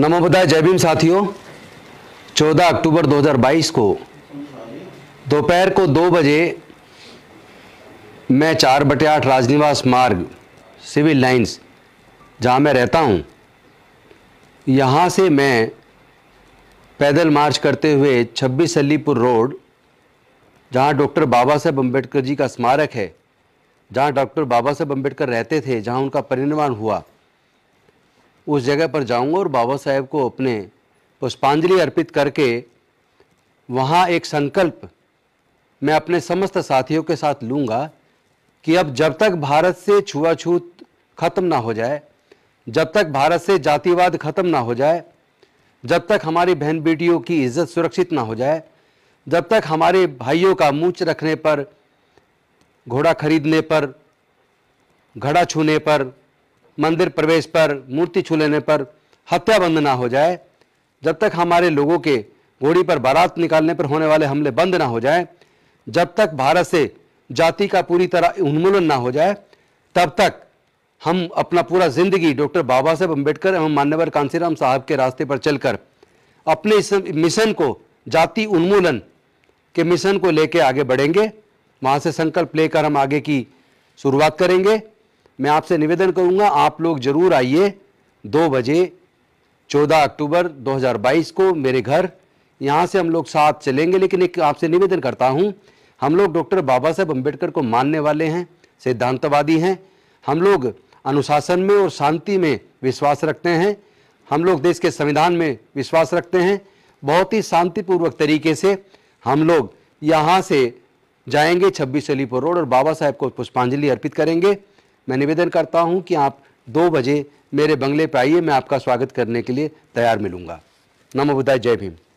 नमो बुद्धाय जय भीम साथियों 14 अक्टूबर 2022 को दोपहर को दो बजे मैं चार बटे आठ राजनिवास मार्ग सिविल लाइन्स जहाँ मैं रहता हूँ यहाँ से मैं पैदल मार्च करते हुए छब्बीस अलीपुर रोड जहाँ डॉक्टर बाबा साहेब अम्बेडकर जी का स्मारक है जहाँ डॉक्टर बाबा साहेब अम्बेडकर रहते थे जहाँ उनका परिनिर्वाण हुआ उस जगह पर जाऊंगा और बाबा साहेब को अपने पुष्पांजलि अर्पित करके वहाँ एक संकल्प मैं अपने समस्त साथियों के साथ लूँगा कि अब जब तक भारत से छुआछूत खत्म ना हो जाए जब तक भारत से जातिवाद खत्म ना हो जाए जब तक हमारी बहन बेटियों की इज्जत सुरक्षित ना हो जाए जब तक हमारे भाइयों का मूछ रखने पर घोड़ा खरीदने पर घड़ा छूने पर मंदिर प्रवेश पर मूर्ति छू लेने पर हत्या बंद ना हो जाए जब तक हमारे लोगों के घोड़ी पर बारात निकालने पर होने वाले हमले बंद ना हो जाए जब तक भारत से जाति का पूरी तरह उन्मूलन ना हो जाए तब तक हम अपना पूरा ज़िंदगी डॉक्टर बाबा साहेब अम्बेडकर एवं मान्यवर कांसीराम साहब के रास्ते पर चलकर अपने इस मिशन को जाति उन्मूलन के मिशन को लेकर आगे बढ़ेंगे वहाँ से संकल्प लेकर हम आगे की शुरुआत करेंगे मैं आपसे निवेदन करूंगा आप लोग जरूर आइए दो बजे 14 अक्टूबर 2022 को मेरे घर यहाँ से हम लोग साथ चलेंगे लेकिन एक आपसे निवेदन करता हूँ हम लोग डॉक्टर बाबा साहेब अम्बेडकर को मानने वाले हैं सिद्धांतवादी हैं हम लोग अनुशासन में और शांति में विश्वास रखते हैं हम लोग देश के संविधान में विश्वास रखते हैं बहुत ही शांतिपूर्वक तरीके से हम लोग यहाँ से जाएंगे छब्बीस अलीपुर रोड और बाबा साहेब को पुष्पांजलि अर्पित करेंगे मैं निवेदन करता हूँ कि आप दो बजे मेरे बंगले पर आइए मैं आपका स्वागत करने के लिए तैयार मिलूँगा नमो बुद्धाय जय भीम